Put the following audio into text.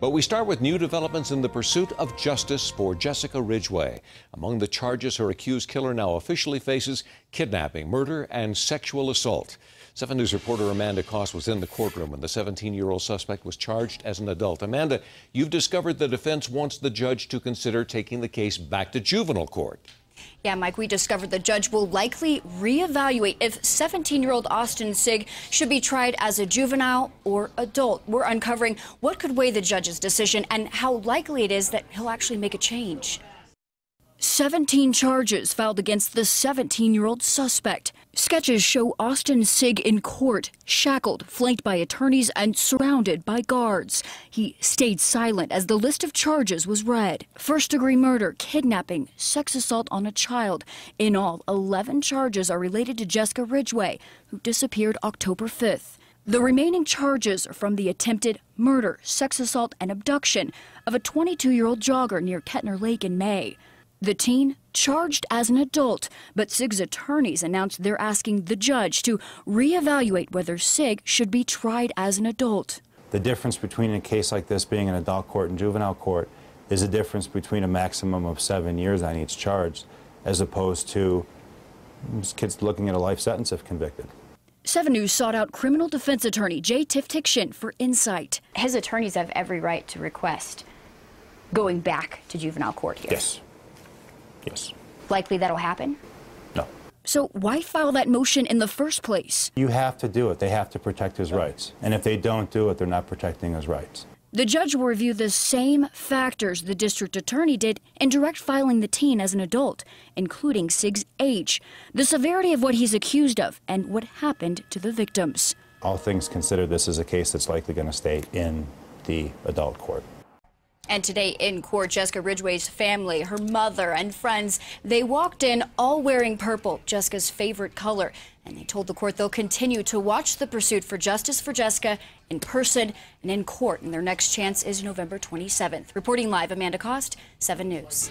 But we start with new developments in the pursuit of justice for Jessica Ridgway. Among the charges her accused killer now officially faces kidnapping, murder, and sexual assault. 7 News reporter Amanda Koss was in the courtroom when the 17 year old suspect was charged as an adult. Amanda, you've discovered the defense wants the judge to consider taking the case back to juvenile court. Yeah, Mike, we discovered the judge will likely reevaluate if 17-year-old Austin Sig should be tried as a juvenile or adult. We're uncovering what could weigh the judge's decision and how likely it is that he'll actually make a change. 17 charges filed against the 17-year-old suspect. Sketches show Austin Sig in court, shackled, flanked by attorneys, and surrounded by guards. He stayed silent as the list of charges was read. First degree murder, kidnapping, sex assault on a child. In all, 11 charges are related to Jessica Ridgway, who disappeared October 5th. The remaining charges are from the attempted murder, sex assault, and abduction of a 22 year old jogger near Kettner Lake in May. The teen charged as an adult, but Sig's attorneys announced they're asking the judge to reevaluate whether Sig should be tried as an adult. The difference between a case like this being an adult court and juvenile court is a difference between a maximum of seven years on each charge, as opposed to kids looking at a life sentence if convicted. 7 News sought out criminal defense attorney Jay Tiftikshin for insight. His attorneys have every right to request going back to juvenile court here. Yes. Yes. Likely that'll happen? No. So why file that motion in the first place? You have to do it. They have to protect his rights. And if they don't do it, they're not protecting his rights. The judge will review the same factors the district attorney did in direct filing the teen as an adult, including Sig's age, the severity of what he's accused of, and what happened to the victims. All things considered, this is a case that's likely going to stay in the adult court. And today in court, Jessica Ridgway's family, her mother, and friends, they walked in all wearing purple, Jessica's favorite color. And they told the court they'll continue to watch the pursuit for justice for Jessica in person and in court. And their next chance is November 27th. Reporting live, Amanda Cost, 7 News.